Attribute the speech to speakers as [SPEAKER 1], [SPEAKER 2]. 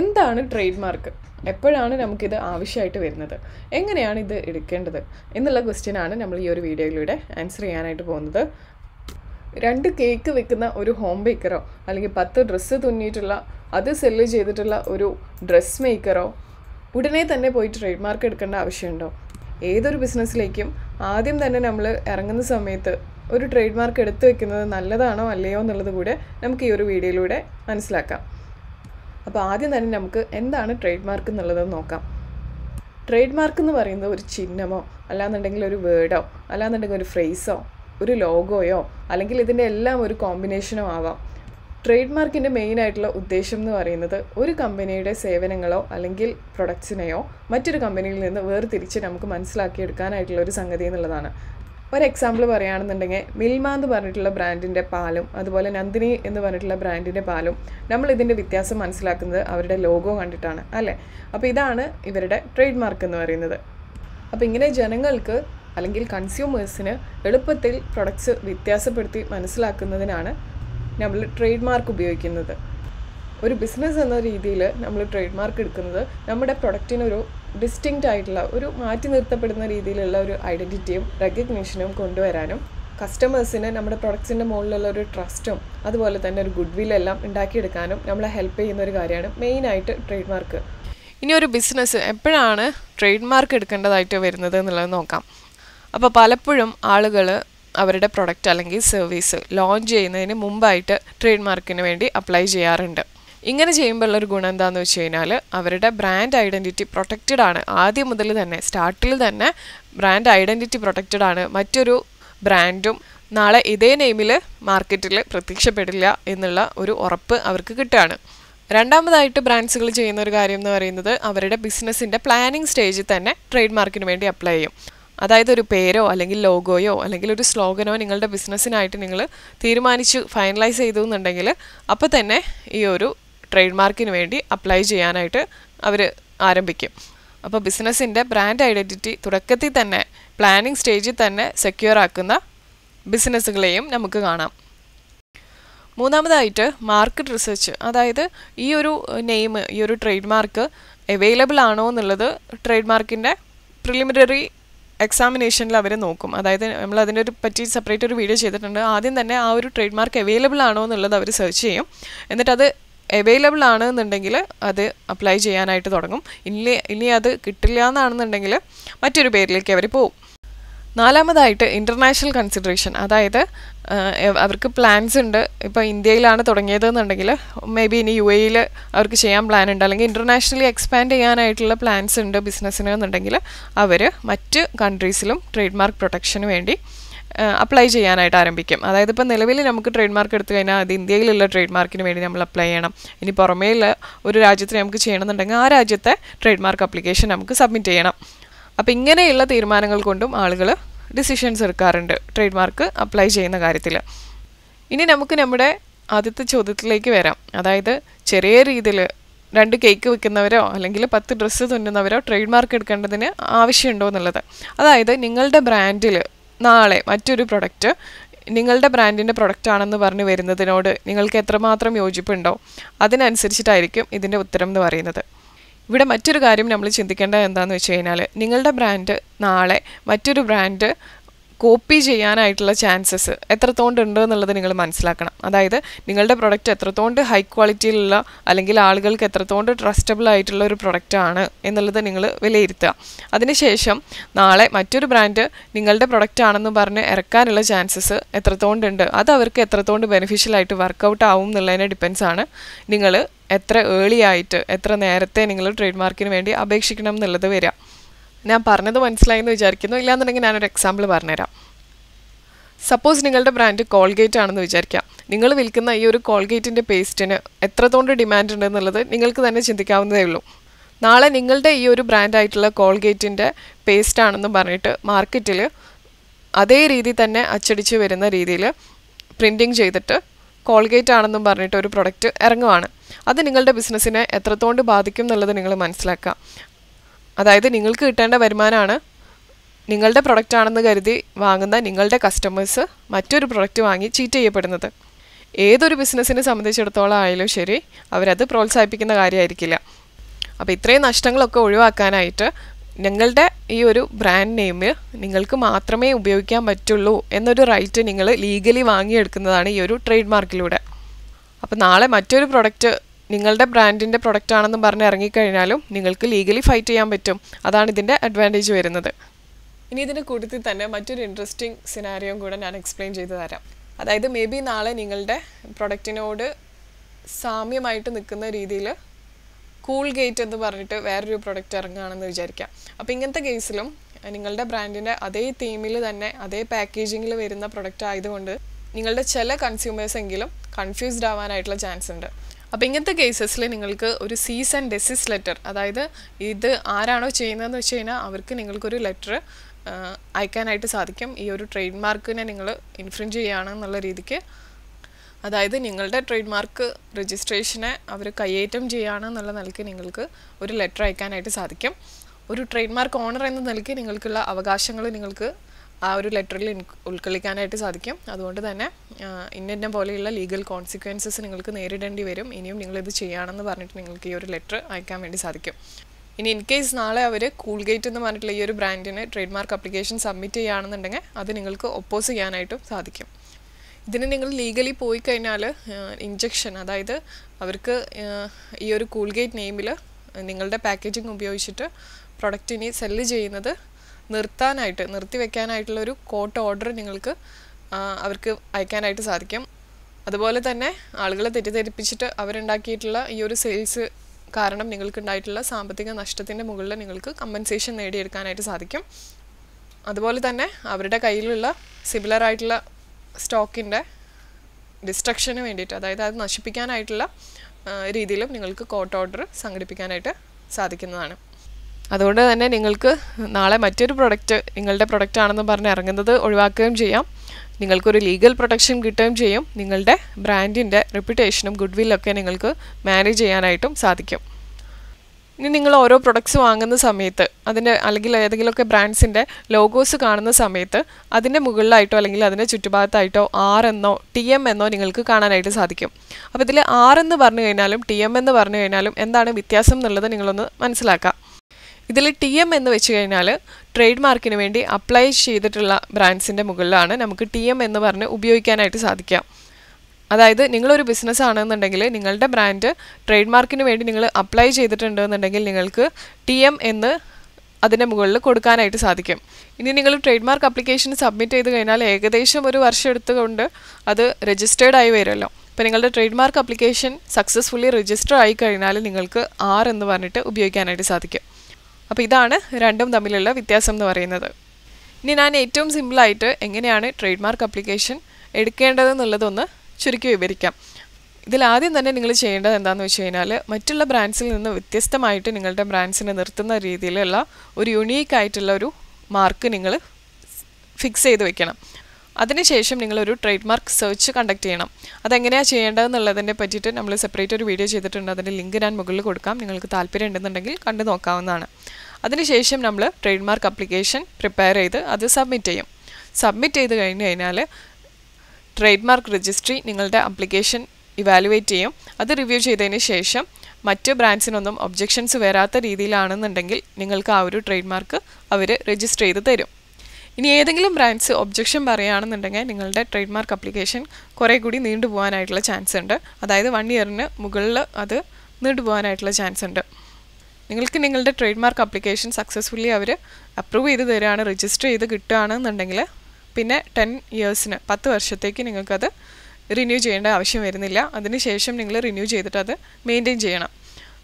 [SPEAKER 1] എന്താണ് trade mark എപ്പോഴാണ് നമുക്കിത് ആവശ്യമായിട്ട് വരുന്നത് എങ്ങനെയാണ് ഇത് എടുക്കേണ്ടത് എന്നുള്ള ക്വസ്റ്റ്യനാണ് നമ്മൾ ഈ ഒരു വീഡിയോയിലൂടെ ആൻസർ ചെയ്യാനായിട്ട് പോകുന്നത് രണ്ട് കേക്ക് വെക്കുന്ന ഒരു ഹോം ബേക്കറോ അല്ലെങ്കിൽ പത്ത് ഡ്രസ്സ് തുന്നിയിട്ടുള്ള അത് സെല്ല് ചെയ്തിട്ടുള്ള ഒരു ഡ്രസ് മേക്കറോ ഉടനെ തന്നെ പോയി ട്രേഡ് മാർക്ക് എടുക്കേണ്ട ആവശ്യമുണ്ടോ ഏതൊരു ബിസിനസ്സിലേക്കും ആദ്യം തന്നെ നമ്മൾ ഇറങ്ങുന്ന സമയത്ത് ഒരു ട്രേഡ് മാർക്ക് എടുത്തു വെക്കുന്നത് നല്ലതാണോ അല്ലയോ എന്നുള്ളത് കൂടെ നമുക്ക് ഈ ഒരു വീഡിയോയിലൂടെ മനസ്സിലാക്കാം അപ്പോൾ ആദ്യം തന്നെ നമുക്ക് എന്താണ് ട്രേഡ് മാർക്ക് എന്നുള്ളത് നോക്കാം ട്രേഡ് മാർക്ക് എന്ന് പറയുന്നത് ഒരു ചിഹ്നമോ അല്ലാന്നുണ്ടെങ്കിൽ ഒരു വേർഡോ അല്ലാന്നുണ്ടെങ്കിൽ ഒരു ഫ്രേസോ ഒരു ലോഗോയോ അല്ലെങ്കിൽ ഇതിൻ്റെ എല്ലാം ഒരു കോമ്പിനേഷനോ ആവാം ട്രേഡ് മാർക്കിൻ്റെ മെയിൻ ആയിട്ടുള്ള ഉദ്ദേശം എന്ന് പറയുന്നത് ഒരു കമ്പനിയുടെ സേവനങ്ങളോ അല്ലെങ്കിൽ പ്രൊഡക്ട്സിനെയോ മറ്റൊരു കമ്പനിയിൽ നിന്ന് വേർതിരിച്ച് നമുക്ക് മനസ്സിലാക്കിയെടുക്കാനായിട്ടുള്ള ഒരു സംഗതി എന്നുള്ളതാണ് ഒരു എക്സാമ്പിൾ പറയുകയാണെന്നുണ്ടെങ്കിൽ മിൽമ എന്ന് പറഞ്ഞിട്ടുള്ള ബ്രാൻഡിൻ്റെ പാലും അതുപോലെ നന്ദിനി എന്ന് പറഞ്ഞിട്ടുള്ള ബ്രാൻഡിൻ്റെ പാലും നമ്മൾ ഇതിൻ്റെ വ്യത്യാസം മനസ്സിലാക്കുന്നത് അവരുടെ ലോഗോ കണ്ടിട്ടാണ് അല്ലേ അപ്പോൾ ഇതാണ് ഇവരുടെ ട്രേഡ് മാർക്ക് എന്ന് പറയുന്നത് അപ്പോൾ ഇങ്ങനെ ജനങ്ങൾക്ക് അല്ലെങ്കിൽ കൺസ്യൂമേഴ്സിന് എളുപ്പത്തിൽ പ്രൊഡക്ട്സ് വ്യത്യാസപ്പെടുത്തി മനസ്സിലാക്കുന്നതിനാണ് നമ്മൾ ട്രേഡ് മാർക്ക് ഉപയോഗിക്കുന്നത് ഒരു ബിസിനസ് എന്ന രീതിയിൽ നമ്മൾ ട്രേഡ് മാർക്ക് എടുക്കുന്നത് നമ്മുടെ പ്രൊഡക്റ്റിനൊരു ഡിസ്റ്റിങ് ആയിട്ടുള്ള ഒരു മാറ്റി നിർത്തപ്പെടുന്ന രീതിയിലുള്ള ഒരു ഐഡൻറ്റിറ്റിയും റെക്കഗ്നീഷനും കൊണ്ടുവരാനും കസ്റ്റമേഴ്സിന് നമ്മുടെ പ്രൊഡക്ട്സിൻ്റെ മുകളിലുള്ള ഒരു ട്രസ്റ്റും അതുപോലെ തന്നെ ഒരു ഗുഡ് വില്ലെല്ലാം ഉണ്ടാക്കിയെടുക്കാനും നമ്മളെ ഹെൽപ്പ് ചെയ്യുന്ന ഒരു കാര്യമാണ് മെയിനായിട്ട് ട്രേഡ് മാർക്ക് ഇനി ഒരു ബിസിനസ് എപ്പോഴാണ് ട്രേഡ് മാർക്ക് എടുക്കേണ്ടതായിട്ട് വരുന്നത് എന്നുള്ളത് നോക്കാം അപ്പോൾ പലപ്പോഴും ആളുകൾ അവരുടെ പ്രൊഡക്റ്റ് അല്ലെങ്കിൽ സർവീസ് ലോഞ്ച് ചെയ്യുന്നതിന് മുമ്പായിട്ട് ട്രേഡ് മാർക്കിന് വേണ്ടി അപ്ലൈ ചെയ്യാറുണ്ട് ഇങ്ങനെ ഒരു ഗുണം എന്താണെന്ന് വെച്ച് കഴിഞ്ഞാൽ അവരുടെ ബ്രാൻഡ് ഐഡൻറ്റിറ്റി പ്രൊട്ടക്റ്റഡ് ആണ് ആദ്യം മുതൽ തന്നെ സ്റ്റാർട്ടിൽ തന്നെ ബ്രാൻഡ് ഐഡൻറ്റിറ്റി പ്രൊട്ടക്റ്റഡ് ആണ് മറ്റൊരു ബ്രാൻഡും നാളെ ഇതേ നെയിമിൽ മാർക്കറ്റിൽ പ്രത്യക്ഷപ്പെടില്ല എന്നുള്ള ഒരു ഉറപ്പ് അവർക്ക് കിട്ടുകയാണ് രണ്ടാമതായിട്ട് ബ്രാൻഡ്സുകൾ ചെയ്യുന്ന ഒരു കാര്യം എന്ന് പറയുന്നത് അവരുടെ ബിസിനസ്സിൻ്റെ പ്ലാനിങ് സ്റ്റേജിൽ തന്നെ ട്രേഡ് മാർക്കിന് വേണ്ടി അപ്ലൈ ചെയ്യും അതായത് ഒരു പേരോ അല്ലെങ്കിൽ ലോഗോയോ അല്ലെങ്കിൽ ഒരു സ്ലോഗനോ നിങ്ങളുടെ ബിസിനസ്സിനായിട്ട് നിങ്ങൾ തീരുമാനിച്ച് ഫൈനലൈസ് ചെയ്തു എന്നുണ്ടെങ്കിൽ അപ്പോൾ തന്നെ ഈ ഒരു ട്രേഡ് മാർക്കിന് വേണ്ടി അപ്ലൈ ചെയ്യാനായിട്ട് അവർ ആരംഭിക്കും അപ്പോൾ ബിസിനസ്സിൻ്റെ ബ്രാൻഡ് ഐഡൻറ്റിറ്റി തുടക്കത്തിൽ തന്നെ പ്ലാനിങ് സ്റ്റേജിൽ തന്നെ സെക്യൂർ ആക്കുന്ന ബിസിനസ്സുകളെയും നമുക്ക് കാണാം മൂന്നാമതായിട്ട് മാർക്കറ്റ് റിസർച്ച് അതായത് ഈ ഒരു നെയിം ഈ ഒരു ട്രേഡ് മാർക്ക് അവൈലബിൾ ആണോ എന്നുള്ളത് ട്രേഡ് മാർക്കിൻ്റെ പ്രിലിമിനറി എക്സാമിനേഷനിൽ അവർ നോക്കും അതായത് നമ്മൾ അതിൻ്റെ ഒരു പറ്റി സെപ്പറേറ്റ് ഒരു വീഡിയോ ചെയ്തിട്ടുണ്ട് ആദ്യം തന്നെ ആ ഒരു ട്രേഡ് മാർക്ക് അവൈലബിൾ ആണോ എന്നുള്ളത് അവർ സെർച്ച് ചെയ്യും എന്നിട്ട് അത് അവൈലബിൾ ആണെന്നുണ്ടെങ്കിൽ അത് അപ്ലൈ ചെയ്യാനായിട്ട് തുടങ്ങും ഇനി ഇനി അത് കിട്ടില്ല എന്നാണെന്നുണ്ടെങ്കിൽ മറ്റൊരു പേരിലേക്ക് അവർ പോവും നാലാമതായിട്ട് ഇൻ്റർനാഷണൽ കൺസിഡറേഷൻ അതായത് അവർക്ക് പ്ലാൻസ് ഉണ്ട് ഇപ്പോൾ ഇന്ത്യയിലാണ് തുടങ്ങിയത് എന്നുണ്ടെങ്കിൽ മേ ബി ഇനി യു എയിൽ അവർക്ക് ചെയ്യാൻ പ്ലാൻ ഉണ്ട് അല്ലെങ്കിൽ ഇൻ്റർനാഷണലി എക്സ്പാൻഡ് ചെയ്യാനായിട്ടുള്ള പ്ലാൻസ് ഉണ്ട് ബിസിനസ്സിന് എന്നുണ്ടെങ്കിൽ അവർ മറ്റ് കൺട്രീസിലും ട്രേഡ് മാർക്ക് പ്രൊട്ടക്ഷന് വേണ്ടി അപ്ലൈ ചെയ്യാനായിട്ട് ആരംഭിക്കും അതായത് ഇപ്പോൾ നിലവിൽ നമുക്ക് ട്രേഡ് മാർക്ക് എടുത്തു കഴിഞ്ഞാൽ അത് ഇന്ത്യയിലുള്ള ട്രേഡ് മാർക്കിന് വേണ്ടി നമ്മൾ അപ്ലൈ ചെയ്യണം ഇനി പുറമേയുള്ള ഒരു രാജ്യത്തിന് നമുക്ക് ചെയ്യണമെന്നുണ്ടെങ്കിൽ ആ രാജ്യത്തെ ട്രേഡ് മാർക്ക് അപ്ലിക്കേഷൻ നമുക്ക് സബ്മിറ്റ് ചെയ്യണം അപ്പോൾ ഇങ്ങനെയുള്ള തീരുമാനങ്ങൾ കൊണ്ടും ആളുകൾ ഡിസിഷൻസ് എടുക്കാറുണ്ട് ട്രേഡ് മാർക്ക് അപ്ലൈ ചെയ്യുന്ന കാര്യത്തിൽ ഇനി നമുക്ക് നമ്മുടെ ആദ്യത്തെ ചോദ്യത്തിലേക്ക് വരാം അതായത് ചെറിയ രീതിയിൽ രണ്ട് കേക്ക് വെക്കുന്നവരോ അല്ലെങ്കിൽ പത്ത് ഡ്രസ്സ് തുന്നുന്നവരോ ട്രേഡ് മാർക്ക് എടുക്കേണ്ടതിന് ആവശ്യമുണ്ടോ എന്നുള്ളത് അതായത് നിങ്ങളുടെ ബ്രാൻഡിൽ നാളെ മറ്റൊരു പ്രൊഡക്റ്റ് നിങ്ങളുടെ ബ്രാൻഡിൻ്റെ പ്രൊഡക്റ്റ് ആണെന്ന് പറഞ്ഞ് വരുന്നതിനോട് നിങ്ങൾക്ക് എത്രമാത്രം യോജിപ്പുണ്ടോ അതിനനുസരിച്ചിട്ടായിരിക്കും ഇതിൻ്റെ ഉത്തരം എന്ന് പറയുന്നത് ഇവിടെ മറ്റൊരു കാര്യം നമ്മൾ ചിന്തിക്കേണ്ടത് എന്താണെന്ന് വെച്ച് കഴിഞ്ഞാൽ നിങ്ങളുടെ ബ്രാൻഡ് നാളെ മറ്റൊരു ബ്രാൻഡ് കോപ്പി ചെയ്യാനായിട്ടുള്ള ചാൻസസ് എത്രത്തോണ്ട് ഉണ്ട് എന്നുള്ളത് നിങ്ങൾ മനസ്സിലാക്കണം അതായത് നിങ്ങളുടെ പ്രൊഡക്റ്റ് എത്രത്തോണ്ട് ഹൈ ക്വാളിറ്റിയിലുള്ള അല്ലെങ്കിൽ ആളുകൾക്ക് എത്രത്തോണ്ട് ട്രസ്റ്റബിൾ ആയിട്ടുള്ള ഒരു പ്രൊഡക്റ്റ് ആണ് എന്നുള്ളത് നിങ്ങൾ വിലയിരുത്തുക അതിനുശേഷം നാളെ മറ്റൊരു ബ്രാൻഡ് നിങ്ങളുടെ പ്രൊഡക്റ്റ് ആണെന്ന് പറഞ്ഞ് ഇറക്കാനുള്ള ചാൻസസ് എത്രത്തോണ്ട് ഉണ്ട് അത് അവർക്ക് എത്രത്തോണ്ട് ബെനിഫിഷ്യൽ ആയിട്ട് വർക്കൗട്ട് ആവും എന്നുള്ളതിനെ ഡിപ്പെൻസ് ആണ് നിങ്ങൾ എത്ര ഏളി ആയിട്ട് എത്ര നേരത്തെ നിങ്ങൾ ട്രേഡ് മാർക്കിന് വേണ്ടി അപേക്ഷിക്കണം എന്നുള്ളത് വരിക ഞാൻ പറഞ്ഞത് മനസ്സിലായെന്ന് വിചാരിക്കുന്നു ഇല്ലാന്നുണ്ടെങ്കിൽ ഞാനൊരു എക്സാമ്പിൾ പറഞ്ഞുതരാം സപ്പോസ് നിങ്ങളുടെ ബ്രാൻഡ് കോൾഗേറ്റ് ആണെന്ന് വിചാരിക്കാം നിങ്ങൾ വിൽക്കുന്ന ഈ ഒരു കോൾഗേറ്റിൻ്റെ പേസ്റ്റിന് എത്രത്തോണ്ട് ഡിമാൻഡ് ഉണ്ടെന്നുള്ളത് നിങ്ങൾക്ക് തന്നെ ചിന്തിക്കാവുന്നതേ ഉള്ളൂ നാളെ നിങ്ങളുടെ ഈ ഒരു ബ്രാൻഡായിട്ടുള്ള കോൾഗേറ്റിൻ്റെ പേസ്റ്റ് ആണെന്ന് പറഞ്ഞിട്ട് മാർക്കറ്റിൽ അതേ രീതി തന്നെ അച്ചടിച്ച് വരുന്ന രീതിയിൽ പ്രിൻറ്റിങ് ചെയ്തിട്ട് കോൾഗേറ്റ് ആണെന്നും പറഞ്ഞിട്ട് ഒരു പ്രൊഡക്റ്റ് ഇറങ്ങുവാണ് അത് നിങ്ങളുടെ ബിസിനസ്സിനെ എത്രത്തോണ്ട് ബാധിക്കും എന്നുള്ളത് നിങ്ങൾ മനസ്സിലാക്കുക അതായത് നിങ്ങൾക്ക് കിട്ടേണ്ട വരുമാനമാണ് നിങ്ങളുടെ പ്രൊഡക്റ്റ് ആണെന്ന് കരുതി വാങ്ങുന്ന നിങ്ങളുടെ കസ്റ്റമേഴ്സ് മറ്റൊരു പ്രൊഡക്റ്റ് വാങ്ങി ചീറ്റ് ചെയ്യപ്പെടുന്നത് ഏതൊരു ബിസിനസ്സിനെ സംബന്ധിച്ചിടത്തോളം ആയാലും ശരി അവരത് പ്രോത്സാഹിപ്പിക്കുന്ന കാര്യമായിരിക്കില്ല അപ്പോൾ ഇത്രയും നഷ്ടങ്ങളൊക്കെ ഒഴിവാക്കാനായിട്ട് നിങ്ങളുടെ ഈ ഒരു ബ്രാൻഡ് നെയിം നിങ്ങൾക്ക് മാത്രമേ ഉപയോഗിക്കാൻ പറ്റുള്ളൂ എന്നൊരു റൈറ്റ് നിങ്ങൾ ലീഗലി വാങ്ങിയെടുക്കുന്നതാണ് ഈ ഒരു ട്രേഡ് മാർക്കിലൂടെ അപ്പോൾ നാളെ മറ്റൊരു പ്രൊഡക്റ്റ് നിങ്ങളുടെ ബ്രാൻഡിൻ്റെ പ്രൊഡക്റ്റ് ആണെന്ന് പറഞ്ഞ് ഇറങ്ങിക്കഴിഞ്ഞാലും നിങ്ങൾക്ക് ലീഗലി ഫൈറ്റ് ചെയ്യാൻ പറ്റും അതാണ് ഇതിൻ്റെ അഡ്വാൻറ്റേജ് വരുന്നത് ഇനി ഇതിന് കൂട്ടത്തിൽ തന്നെ മറ്റൊരു ഇൻട്രസ്റ്റിംഗ് സിനാരിയും കൂടെ ഞാൻ എക്സ്പ്ലെയിൻ ചെയ്തു തരാം അതായത് മേ ബി നാളെ നിങ്ങളുടെ പ്രൊഡക്റ്റിനോട് സാമ്യമായിട്ട് നിൽക്കുന്ന രീതിയിൽ കൂൾ ഗേറ്റ് എന്ന് പറഞ്ഞിട്ട് വേറൊരു പ്രൊഡക്റ്റ് ഇറങ്ങുകയാണെന്ന് വിചാരിക്കാം അപ്പോൾ ഇങ്ങനത്തെ കേസിലും നിങ്ങളുടെ ബ്രാൻഡിൻ്റെ അതേ തീമിൽ തന്നെ അതേ പാക്കേജിങ്ങിൽ വരുന്ന പ്രൊഡക്റ്റ് ആയതുകൊണ്ട് നിങ്ങളുടെ ചില കൺസ്യൂമേഴ്സ് എങ്കിലും കൺഫ്യൂസ്ഡ് ആവാനായിട്ടുള്ള ചാൻസ് ഉണ്ട് അപ്പോൾ ഇങ്ങനത്തെ കേസസിൽ നിങ്ങൾക്ക് ഒരു സീസ് ആൻഡ് ഡെസിസ് ലെറ്റർ അതായത് ഇത് ആരാണോ ചെയ്യുന്നതെന്ന് വെച്ച് കഴിഞ്ഞാൽ അവർക്ക് നിങ്ങൾക്കൊരു ലെറ്റർ അയക്കാനായിട്ട് സാധിക്കും ഈ ഒരു ട്രേഡ് മാർക്കിനെ നിങ്ങൾ ഇൻഫ്രിഞ്ച് എന്നുള്ള രീതിക്ക് അതായത് നിങ്ങളുടെ ട്രേഡ് മാർക്ക് രജിസ്ട്രേഷനെ അവർ കയ്യേറ്റം എന്നുള്ള നിലയ്ക്ക് നിങ്ങൾക്ക് ഒരു ലെറ്റർ അയക്കാനായിട്ട് സാധിക്കും ഒരു ട്രേഡ് മാർക്ക് ഓണർ എന്ന നിലയ്ക്ക് നിങ്ങൾക്കുള്ള അവകാശങ്ങൾ നിങ്ങൾക്ക് ആ ഒരു ലെറ്ററിൽ ഉൾക്കൊള്ളിക്കാനായിട്ട് സാധിക്കും അതുകൊണ്ട് തന്നെ ഇന്ന ഇന്ന പോലെയുള്ള ലീഗൽ കോൺസിക്വൻസസ് നിങ്ങൾക്ക് നേരിടേണ്ടി വരും ഇനിയും നിങ്ങളിത് ചെയ്യുകയാണെന്ന് പറഞ്ഞിട്ട് നിങ്ങൾക്ക് ഈ ഒരു ലെറ്റർ അയക്കാൻ വേണ്ടി സാധിക്കും ഇനി ഇൻ കേസ് നാളെ അവർ കൂൾഗേറ്റ് എന്ന് പറഞ്ഞിട്ടുള്ള ഈ ഒരു ബ്രാൻഡിന് ട്രേഡ് മാർക്ക് അപ്ലിക്കേഷൻ സബ്മിറ്റ് ചെയ്യുകയാണെന്നുണ്ടെങ്കിൽ അത് നിങ്ങൾക്ക് ഒപ്പോസ് ചെയ്യാനായിട്ടും സാധിക്കും ഇതിന് നിങ്ങൾ ലീഗലി പോയി കഴിഞ്ഞാൽ ഇഞ്ചക്ഷൻ അതായത് അവർക്ക് ഈ ഒരു കൂൾഗേറ്റ് നെയിമിൽ നിങ്ങളുടെ പാക്കേജിങ് ഉപയോഗിച്ചിട്ട് പ്രൊഡക്റ്റിനെ സെല്ല് ചെയ്യുന്നത് നിർത്താനായിട്ട് നിർത്തി വെക്കാനായിട്ടുള്ള ഒരു കോട്ട് ഓർഡർ നിങ്ങൾക്ക് അവർക്ക് അയക്കാനായിട്ട് സാധിക്കും അതുപോലെ തന്നെ ആളുകളെ തെറ്റിദ്ധരിപ്പിച്ചിട്ട് അവരുണ്ടാക്കിയിട്ടുള്ള ഈ ഒരു സെയിൽസ് കാരണം നിങ്ങൾക്കുണ്ടായിട്ടുള്ള സാമ്പത്തിക നഷ്ടത്തിൻ്റെ മുകളിൽ നിങ്ങൾക്ക് കമ്പൻസേഷൻ നേടിയെടുക്കാനായിട്ട് സാധിക്കും അതുപോലെ തന്നെ അവരുടെ കയ്യിലുള്ള സിമിലർ ആയിട്ടുള്ള സ്റ്റോക്കിൻ്റെ ഡിസ്ട്രക്ഷന് വേണ്ടിയിട്ട് അതായത് അത് നശിപ്പിക്കാനായിട്ടുള്ള രീതിയിലും നിങ്ങൾക്ക് കോട്ട് ഓർഡർ സംഘടിപ്പിക്കാനായിട്ട് സാധിക്കുന്നതാണ് അതുകൊണ്ട് തന്നെ നിങ്ങൾക്ക് നാളെ മറ്റൊരു പ്രൊഡക്റ്റ് നിങ്ങളുടെ പ്രൊഡക്റ്റ് ആണെന്ന് പറഞ്ഞ് ഇറങ്ങുന്നത് ഒഴിവാക്കുകയും ചെയ്യാം നിങ്ങൾക്കൊരു ലീഗൽ പ്രൊട്ടക്ഷൻ കിട്ടുകയും ചെയ്യും നിങ്ങളുടെ ബ്രാൻഡിൻ്റെ റെപ്യൂട്ടേഷനും ഗുഡ് വില്ലൊക്കെ നിങ്ങൾക്ക് മാനേജ് ചെയ്യാനായിട്ടും സാധിക്കും ഇനി നിങ്ങൾ ഓരോ പ്രൊഡക്ട്സ് വാങ്ങുന്ന സമയത്ത് അതിൻ്റെ അല്ലെങ്കിൽ ഏതെങ്കിലുമൊക്കെ ബ്രാൻഡ്സിൻ്റെ ലോഗോസ് കാണുന്ന സമയത്ത് അതിൻ്റെ മുകളിലായിട്ടോ അല്ലെങ്കിൽ അതിൻ്റെ ചുറ്റുഭാഗത്തായിട്ടോ ആർ എന്നോ ടി എം എന്നോ നിങ്ങൾക്ക് കാണാനായിട്ട് സാധിക്കും അപ്പോൾ ഇതിൽ ആർ എന്ന് പറഞ്ഞു കഴിഞ്ഞാലും ടി എം എന്ന് പറഞ്ഞു കഴിഞ്ഞാലും എന്താണ് വ്യത്യാസം എന്നുള്ളത് നിങ്ങളൊന്ന് മനസ്സിലാക്കാം ഇതിൽ ടി എം എന്ന് വെച്ച് കഴിഞ്ഞാൽ ട്രേഡ് മാർക്കിന് വേണ്ടി അപ്ലൈ ചെയ്തിട്ടുള്ള ബ്രാൻഡ്സിൻ്റെ മുകളിലാണ് നമുക്ക് ടി എം എന്ന് പറഞ്ഞ് ഉപയോഗിക്കാനായിട്ട് സാധിക്കാം അതായത് നിങ്ങളൊരു ബിസിനസ് ആണെന്നുണ്ടെങ്കിൽ നിങ്ങളുടെ ബ്രാൻഡ് ട്രേഡ് മാർക്കിന് വേണ്ടി നിങ്ങൾ അപ്ലൈ ചെയ്തിട്ടുണ്ടെന്നുണ്ടെങ്കിൽ നിങ്ങൾക്ക് ടി എം എന്ന് അതിൻ്റെ മുകളിൽ കൊടുക്കാനായിട്ട് സാധിക്കും ഇനി നിങ്ങൾ ട്രേഡ് മാർക്ക് അപ്ലിക്കേഷൻ സബ്മിറ്റ് ചെയ്ത് കഴിഞ്ഞാൽ ഏകദേശം ഒരു വർഷം എടുത്തുകൊണ്ട് അത് രജിസ്റ്റേർഡ് ആയി വരുമല്ലോ അപ്പോൾ നിങ്ങളുടെ trade mark application successfully register ആയി കഴിഞ്ഞാൽ നിങ്ങൾക്ക് ആർ എന്ന് പറഞ്ഞിട്ട് ഉപയോഗിക്കാനായിട്ട് സാധിക്കും അപ്പോൾ ഇതാണ് രണ്ടും തമ്മിലുള്ള വ്യത്യാസം എന്ന് പറയുന്നത് ഇനി ഞാൻ ഏറ്റവും സിമ്പിളായിട്ട് എങ്ങനെയാണ് ട്രേഡ് മാർക്ക് അപ്ലിക്കേഷൻ എടുക്കേണ്ടതെന്നുള്ളതൊന്ന് ചുരുക്കി വിവരിക്കാം ഇതിൽ ആദ്യം തന്നെ നിങ്ങൾ ചെയ്യേണ്ടത് എന്താണെന്ന് വെച്ച് കഴിഞ്ഞാൽ മറ്റുള്ള ബ്രാൻഡ്സിൽ നിന്ന് വ്യത്യസ്തമായിട്ട് നിങ്ങളുടെ ബ്രാൻഡ്സിനെ നിർത്തുന്ന രീതിയിലുള്ള ഒരു യുണീക്ക് ആയിട്ടുള്ള ഒരു മാർക്ക് നിങ്ങൾ ഫിക്സ് ചെയ്ത് വെക്കണം അതിനുശേഷം നിങ്ങളൊരു ട്രേഡ് മാർക്ക് സെർച്ച് കണ്ടക്ട് ചെയ്യണം അതെങ്ങനെയാണ് ചെയ്യേണ്ടതെന്നുള്ളതിനെ പറ്റിയിട്ട് നമ്മൾ സെപ്പറേറ്റ് ഒരു വീഡിയോ ചെയ്തിട്ടുണ്ട് അതിൻ്റെ ലിങ്ക് ഞാൻ മുകളിൽ കൊടുക്കാം നിങ്ങൾക്ക് താല്പര്യം ഉണ്ടെന്നുണ്ടെങ്കിൽ കണ്ടു നോക്കാവുന്നതാണ് അതിനുശേഷം നമ്മൾ ട്രേഡ് മാർക്ക് അപ്ലിക്കേഷൻ പ്രിപ്പയർ ചെയ്ത് അത് സബ്മിറ്റ് ചെയ്യും സബ്മിറ്റ് ചെയ്ത് കഴിഞ്ഞ് കഴിഞ്ഞാൽ ട്രേഡ് മാർക്ക് രജിസ്ട്രി നിങ്ങളുടെ അപ്ലിക്കേഷൻ ഇവാലുവേറ്റ് ചെയ്യും അത് റിവ്യൂ ചെയ്തതിന് ശേഷം മറ്റ് ബ്രാൻഡ്സിനൊന്നും ഒബ്ജെക്ഷൻസ് വരാത്ത രീതിയിലാണെന്നുണ്ടെങ്കിൽ നിങ്ങൾക്ക് ആ ഒരു ട്രേഡ് മാർക്ക് അവർ രജിസ്റ്റർ ചെയ്ത് തരും ഇനി ഏതെങ്കിലും ബ്രാൻഡ്സ് ഒബ്ജെക്ഷൻ പറയുകയാണെന്നുണ്ടെങ്കിൽ നിങ്ങളുടെ ട്രേഡ് മാർക്ക് അപ്ലിക്കേഷൻ കുറേ കൂടി നീണ്ടുപോകാനായിട്ടുള്ള ചാൻസ് ഉണ്ട് അതായത് വൺ ഇയറിന് മുകളിൽ അത് നീണ്ടുപോകാനായിട്ടുള്ള ചാൻസ് ഉണ്ട് നിങ്ങൾക്ക് നിങ്ങളുടെ ട്രേഡ് മാർക്ക് അപ്ലിക്കേഷൻ സക്സസ്ഫുള്ളി അവർ അപ്രൂവ് ചെയ്ത് തരികയാണ് രജിസ്റ്റർ ചെയ്ത് കിട്ടുകയാണെന്നുണ്ടെങ്കിൽ പിന്നെ ടെൻ ഇയേഴ്സിന് പത്ത് വർഷത്തേക്ക് നിങ്ങൾക്കത് റിന്യൂ ചെയ്യേണ്ട ആവശ്യം വരുന്നില്ല അതിനുശേഷം നിങ്ങൾ റിന്യൂ ചെയ്തിട്ട് അത് മെയിൻറ്റെയിൻ ചെയ്യണം